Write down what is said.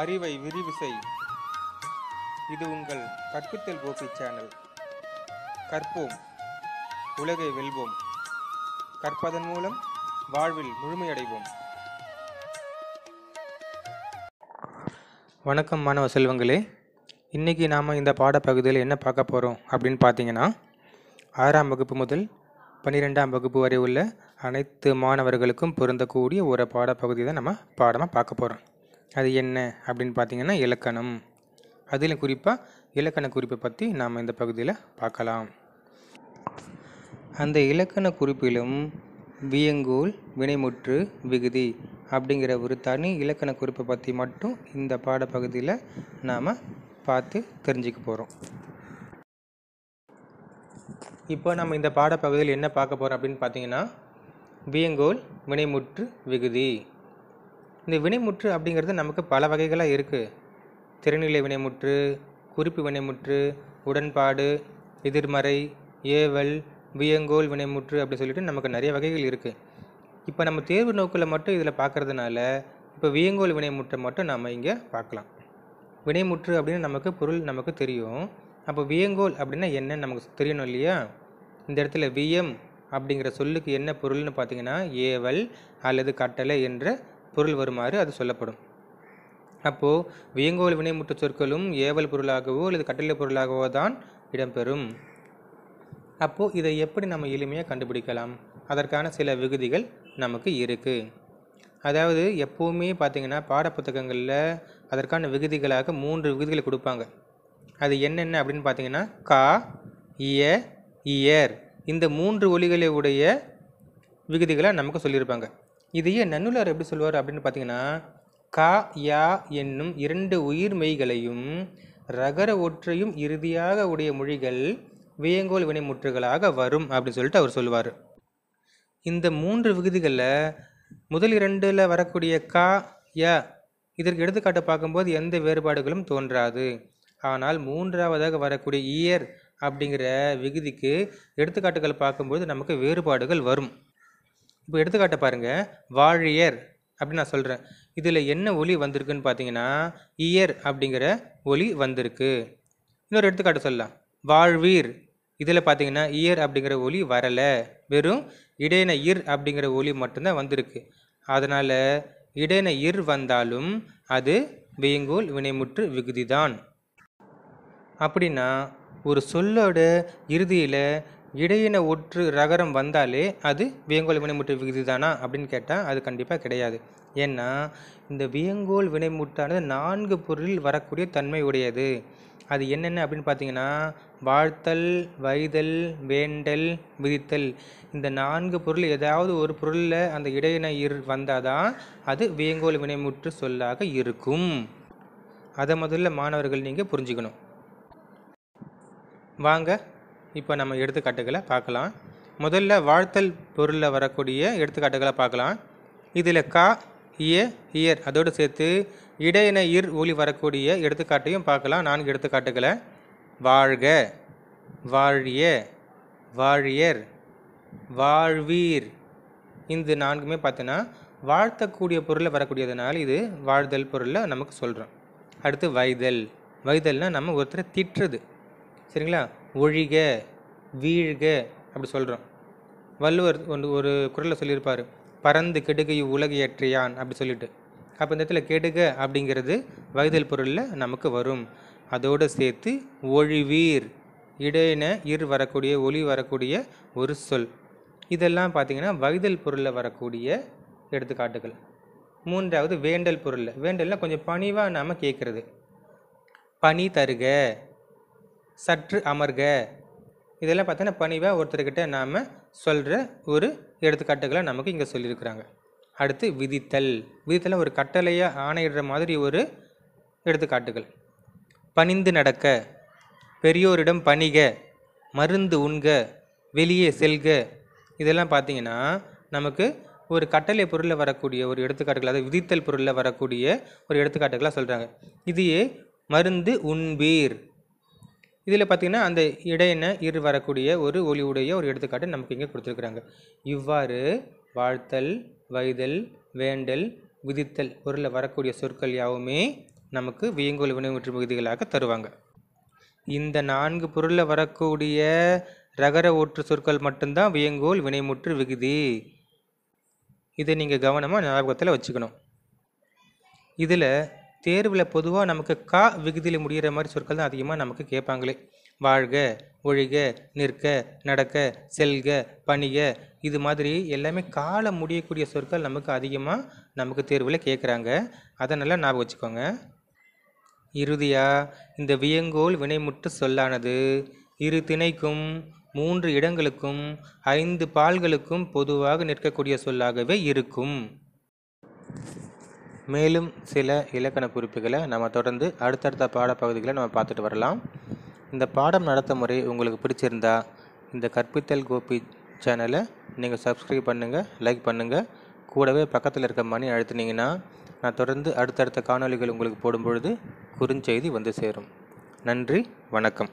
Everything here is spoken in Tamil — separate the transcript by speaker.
Speaker 1: அறிவை விரிவு செய் இது உங்கள் கற்பித்தல் கோபி சேனல் கற்போம் உலகை வெல்வோம் கற்பதன் மூலம் வாழ்வில் முழுமையடைவோம் வணக்கம் மாணவ செல்வங்களே இன்றைக்கி நாம் இந்த பாடப்பகுதியில் என்ன பார்க்க போகிறோம் அப்படின்னு பார்த்தீங்கன்னா ஆறாம் வகுப்பு முதல் பன்னிரெண்டாம் வகுப்பு வரை உள்ள அனைத்து மாணவர்களுக்கும் பொருந்தக்கூடிய ஒரு பாடப்பகுதி தான் நம்ம பாடமாக பார்க்க போகிறோம் அது என்ன அப்படின்னு பார்த்தீங்கன்னா இலக்கணம் அதில் குறிப்பாக இலக்கண குறிப்பை பற்றி நாம் இந்த பகுதியில் பார்க்கலாம் அந்த இலக்கண குறிப்பிலும் வியங்கோல் வினைமுற்று விகுதி அப்படிங்கிற ஒரு தனி இலக்கண குறிப்பை பற்றி மட்டும் இந்த பாடப்பகுதியில் நாம் பார்த்து தெரிஞ்சுக்க போகிறோம் இப்போ நம்ம இந்த பாடப்பகுதியில் என்ன பார்க்க போகிறோம் அப்படின்னு பார்த்தீங்கன்னா வியங்கோல் வினைமுற்று விகுதி இந்த வினைமுற்று அப்படிங்கிறது நமக்கு பல வகைகளாக இருக்குது திறநிலை வினைமுற்று குறிப்பு வினைமுற்று உடன்பாடு எதிர்மறை ஏவல் வியங்கோல் வினைமுற்று அப்படி சொல்லிட்டு நமக்கு நிறைய வகைகள் இருக்குது இப்போ நம்ம தேர்வு நோக்கில் மட்டும் இதில் பார்க்குறதுனால இப்போ வியங்கோல் வினைமுற்றை மட்டும் நம்ம இங்கே பார்க்கலாம் வினைமுற்று அப்படின்னு நமக்கு பொருள் நமக்கு தெரியும் அப்போ வியங்கோல் அப்படின்னா என்னன்னு நமக்கு தெரியணும் இல்லையா இந்த இடத்துல வியம் அப்படிங்கிற சொல்லுக்கு என்ன பொருள்னு பார்த்தீங்கன்னா ஏவல் அல்லது கட்டளை என்ற பொருள் வருமாறு அது சொல்லப்படும் அப்போது வியங்கோல் வினைமுற்ற சொற்களும் ஏவல் பொருளாகவோ அல்லது கட்டளை பொருளாகவோ தான் இடம்பெறும் அப்போது இதை எப்படி நம்ம எளிமையாக கண்டுபிடிக்கலாம் அதற்கான சில விகுதிகள் நமக்கு இருக்குது அதாவது எப்போவுமே பார்த்திங்கன்னா பாடப்புத்தகங்களில் அதற்கான விகுதிகளாக மூன்று விகுதிகளை கொடுப்பாங்க அது என்னென்ன அப்படின்னு பார்த்தீங்கன்னா கா இய இயர் இந்த மூன்று ஒலிகளை உடைய விகுதிகளை நமக்கு சொல்லியிருப்பாங்க இதையே நன்னுலார் எப்படி சொல்வார் அப்படின்னு பார்த்தீங்கன்னா கா யா என்னும் இரண்டு உயிர் மெய்களையும் ரகர ஒற்றையும் இறுதியாக உடைய மொழிகள் வியங்கோல் வினைமுற்றுகளாக வரும் அப்படின்னு சொல்லிட்டு அவர் சொல்லுவார் இந்த மூன்று விகுதிகளில் முதல் இரண்டில் வரக்கூடிய கா ய இதற்கு எடுத்துக்காட்டு பார்க்கும்போது எந்த வேறுபாடுகளும் தோன்றாது ஆனால் மூன்றாவதாக வரக்கூடிய இயர் அப்படிங்கிற விகுதிக்கு எடுத்துக்காட்டுகள் பார்க்கும்போது நமக்கு வேறுபாடுகள் வரும் இப்போ எடுத்துக்காட்ட பாருங்கள் வாழியர் அப்படின்னு நான் சொல்கிறேன் இதில் என்ன ஒலி வந்திருக்குன்னு பார்த்தீங்கன்னா இயர் அப்படிங்கிற ஒலி வந்திருக்கு இன்னொரு எடுத்துக்காட்டு சொல்லலாம் வாழ்வீர் இதில் பார்த்தீங்கன்னா இயர் அப்படிங்கிற ஒலி வரலை வெறும் இடையின இர் அப்படிங்கிற ஒலி மட்டும்தான் வந்திருக்கு அதனால் இடையின இர் வந்தாலும் அது வியங்கோல் வினைமுற்று விகுதி தான் அப்படின்னா ஒரு சொல்லோட இறுதியில் இடையின ஒற்று ரகரம் வந்தாலே அது வியங்கோல் வினைமுற்று விகுதி தானா அப்படின்னு கேட்டால் அது கண்டிப்பாக கிடையாது ஏன்னா இந்த வியங்கோல் வினைமுற்றானது நான்கு பொருளில் வரக்கூடிய தன்மை உடையது அது என்னென்ன அப்படின்னு பார்த்தீங்கன்னா வாழ்த்தல் வைதல் வேண்டல் விதித்தல் இந்த நான்கு பொருள் ஏதாவது ஒரு பொருளில் அந்த இடையின இரு வந்தால் தான் அது வியங்கோல் வினைமுற்று சொல்லாக இருக்கும் அதை முதல்ல மாணவர்கள் நீங்கள் புரிஞ்சுக்கணும் வாங்க இப்போ நம்ம எடுத்துக்காட்டுகளை பார்க்கலாம் முதல்ல வாழ்த்தல் பொருளில் வரக்கூடிய எடுத்துக்காட்டுகளை பார்க்கலாம் இதில் கா இய இயர் அதோடு சேர்த்து இடையின இர் ஒளி வரக்கூடிய எடுத்துக்காட்டையும் பார்க்கலாம் நான்கு எடுத்துக்காட்டுகளை வாழ்க வாழிய வாழியர் வாழ்வீர் இந்த நான்குமே பார்த்தோன்னா வாழ்த்தக்கூடிய பொருளில் வரக்கூடியதுனால இது வாழ்தல் பொருளில் நமக்கு சொல்கிறோம் அடுத்து வைதல் வைதல்னால் நம்ம ஒருத்தரை திட்டுறது சரிங்களா ஒழிக வீழ்க அப்படி சொல்கிறோம் வள்ளுவர் ஒன்று ஒரு குரலில் சொல்லியிருப்பார் பறந்து கெடுகை உலகையற்றியான் அப்படி சொல்லிட்டு அப்போ இந்த இடத்துல கெடுக அப்படிங்கிறது வகைதல் பொருளில் நமக்கு வரும் அதோடு சேர்த்து ஒழிவீர் இடையின இரு வரக்கூடிய ஒளி வரக்கூடிய ஒரு சொல் இதெல்லாம் பார்த்திங்கன்னா வகைதல் பொருளில் வரக்கூடிய எடுத்துக்காட்டுகள் மூன்றாவது வேண்டல் பொருளில் வேண்டல்னால் கொஞ்சம் பணிவாக நாம் கேட்குறது பனி தருக சற்று அமர்க இதெல்லாம் பார்த்தீங்கன்னா பணிவாக ஒருத்தர்கிட்ட நாம் சொல்கிற ஒரு எடுத்துக்காட்டுகளை நமக்கு இங்கே சொல்லியிருக்கிறாங்க அடுத்து விதித்தல் விதித்தல் ஒரு கட்டளையாக ஆணையிடுற மாதிரி ஒரு எடுத்துக்காட்டுகள் பணிந்து நடக்க பெரியோரிடம் பணிக மருந்து உண்க வெளியே செல்க இதெல்லாம் பார்த்திங்கன்னா நமக்கு ஒரு கட்டளை பொருளில் வரக்கூடிய ஒரு எடுத்துக்காட்டுகள் அதாவது விதித்தல் பொருளில் வரக்கூடிய ஒரு எடுத்துக்காட்டுகளாக சொல்கிறாங்க இதையே மருந்து உண்பீர் இதில் பார்த்திங்கன்னா அந்த இடையின இரு வரக்கூடிய ஒரு ஒளி உடைய ஒரு எடுத்துக்காட்டு நமக்கு இங்கே கொடுத்துருக்குறாங்க இவ்வாறு வாழ்த்தல் வைதல் வேண்டல் விதித்தல் பொருளில் வரக்கூடிய சொற்கள் யாவுமே நமக்கு வியங்கோல் வினைமுற்று பகுதிகளாக தருவாங்க இந்த நான்கு பொருளில் வரக்கூடிய ரகர ஒற்று சொற்கள் மட்டும்தான் வியங்கோல் வினைமுற்று விகுதி இதை நீங்கள் கவனமாக ஞாபகத்தில் வச்சுக்கணும் இதில் தேர்வில் பொதுவாக நமக்கு கா விகுதியில் முடிகிற மாதிரி சொற்கள் தான் அதிகமாக நமக்கு கேட்பாங்களே வாழ்க ஒழிக நிற்க நடக்க செல்க பணிக இது மாதிரி எல்லாமே காலம் முடியக்கூடிய சொற்கள் நமக்கு அதிகமாக நமக்கு தேர்வில் கேட்குறாங்க அதை நல்லா ஞாபகம் வச்சுக்கோங்க இறுதியாக இந்த வியங்கோல் வினைமுட்டு சொல்லானது இரு திணைக்கும் மூன்று இடங்களுக்கும் ஐந்து பால்களுக்கும் பொதுவாக நிற்கக்கூடிய சொல்லாகவே இருக்கும் மேலும் சில இலக்கண குறிப்புகளை நம்ம தொடர்ந்து அடுத்தடுத்த பாடப்பகுதிகளை நம்ம பார்த்துட்டு வரலாம் இந்த பாடம் நடத்த முறை உங்களுக்கு பிடிச்சிருந்தா இந்த கற்பித்தல் கோபி சேனலை நீங்கள் சப்ஸ்கிரைப் பண்ணுங்கள் லைக் பண்ணுங்கள் கூடவே பக்கத்தில் இருக்க மணி அழுத்தினீங்கன்னா நான் தொடர்ந்து அடுத்தடுத்த காணொலிகள் உங்களுக்கு போடும்பொழுது குறுஞ்செய்தி வந்து சேரும் நன்றி வணக்கம்